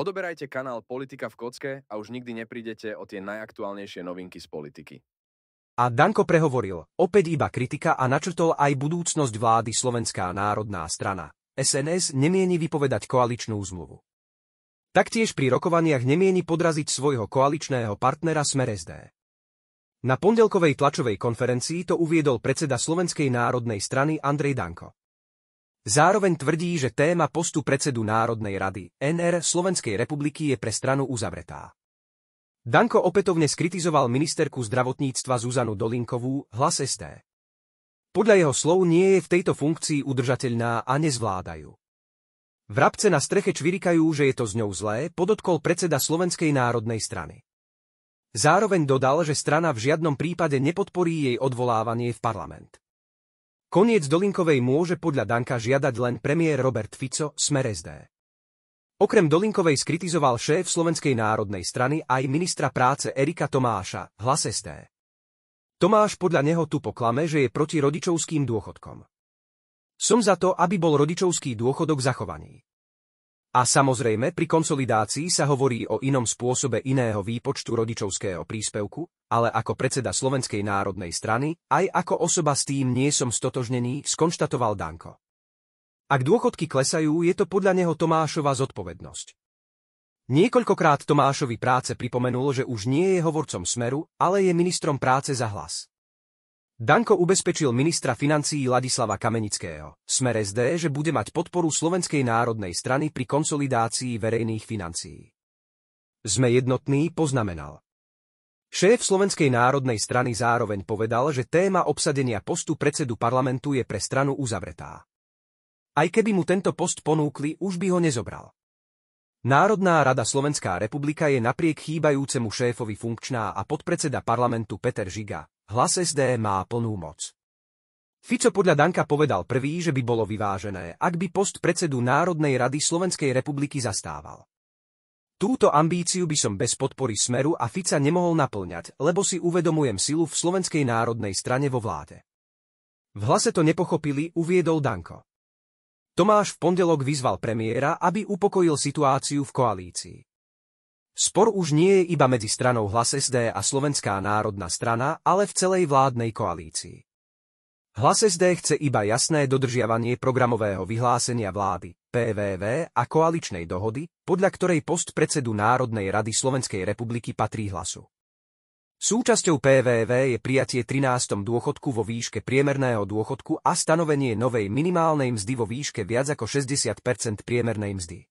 Odoberajte kanál Politika v kocke a už nikdy neprídete o tie najaktuálnejšie novinky z politiky. A Danko prehovoril, opäť iba kritika a načrtol aj budúcnosť vlády Slovenská národná strana. SNS nemieni vypovedať koaličnú zmluvu. Taktiež pri rokovaniach nemieni podraziť svojho koaličného partnera Smer SD. Na pondelkovej tlačovej konferencii to uviedol predseda Slovenskej národnej strany Andrej Danko. Zároveň tvrdí, že téma postu predsedu Národnej rady NR Slovenskej republiky je pre stranu uzavretá. Danko opätovne skritizoval ministerku zdravotníctva Zuzanu Dolinkovú, hlas ST. Podľa jeho slov nie je v tejto funkcii udržateľná a nezvládajú. Vrabce na streche čvirikajú, že je to s ňou zlé, podotkol predseda Slovenskej národnej strany. Zároveň dodal, že strana v žiadnom prípade nepodporí jej odvolávanie v parlament. Koniec Dolinkovej môže podľa Danka žiadať len premiér Robert Fico, Smer SD. Okrem Dolinkovej skritizoval šéf Slovenskej národnej strany aj ministra práce Erika Tomáša, hlas SD. Tomáš podľa neho tu poklame, že je proti rodičovským dôchodkom. Som za to, aby bol rodičovský dôchodok zachovaný. A samozrejme pri konsolidácii sa hovorí o inom spôsobe iného výpočtu rodičovského príspevku, ale ako predseda Slovenskej národnej strany, aj ako osoba s tým nie som stotožnený, skonštatoval Danko. Ak dôchodky klesajú, je to podľa neho Tomášova zodpovednosť. Niekoľkokrát Tomášovi práce pripomenul, že už nie je hovorcom smeru, ale je ministrom práce za hlas. Danko ubezpečil ministra financií Ladislava Kamenického, smer SD, že bude mať podporu Slovenskej národnej strany pri konsolidácii verejných financií. Sme jednotní, poznamenal. Šéf Slovenskej národnej strany zároveň povedal, že téma obsadenia postu predsedu parlamentu je pre stranu uzavretá. Aj keby mu tento post ponúkli, už by ho nezobral. Národná rada Slovenská republika je napriek chýbajúcemu šéfovi funkčná a podpredseda parlamentu Peter Žiga, Hlas SD má plnú moc. Fico podľa Danka povedal prvý, že by bolo vyvážené, ak by post predsedu Národnej rady Slovenskej republiky zastával. Túto ambíciu by som bez podpory Smeru a Fica nemohol naplňať, lebo si uvedomujem silu v Slovenskej národnej strane vo vláde. V hlase to nepochopili, uviedol Danko. Tomáš v pondelok vyzval premiéra, aby upokojil situáciu v koalícii. Spor už nie je iba medzi stranou Hlas SD a Slovenská národná strana, ale v celej vládnej koalícii. Hlas SD chce iba jasné dodržiavanie programového vyhlásenia vlády, PVV a koaličnej dohody, podľa ktorej post predsedu Národnej rady Slovenskej republiky patrí hlasu. Súčasťou PVV je prijatie 13. dôchodku vo výške priemerného dôchodku a stanovenie novej minimálnej mzdy vo výške viac ako 60 priemernej mzdy.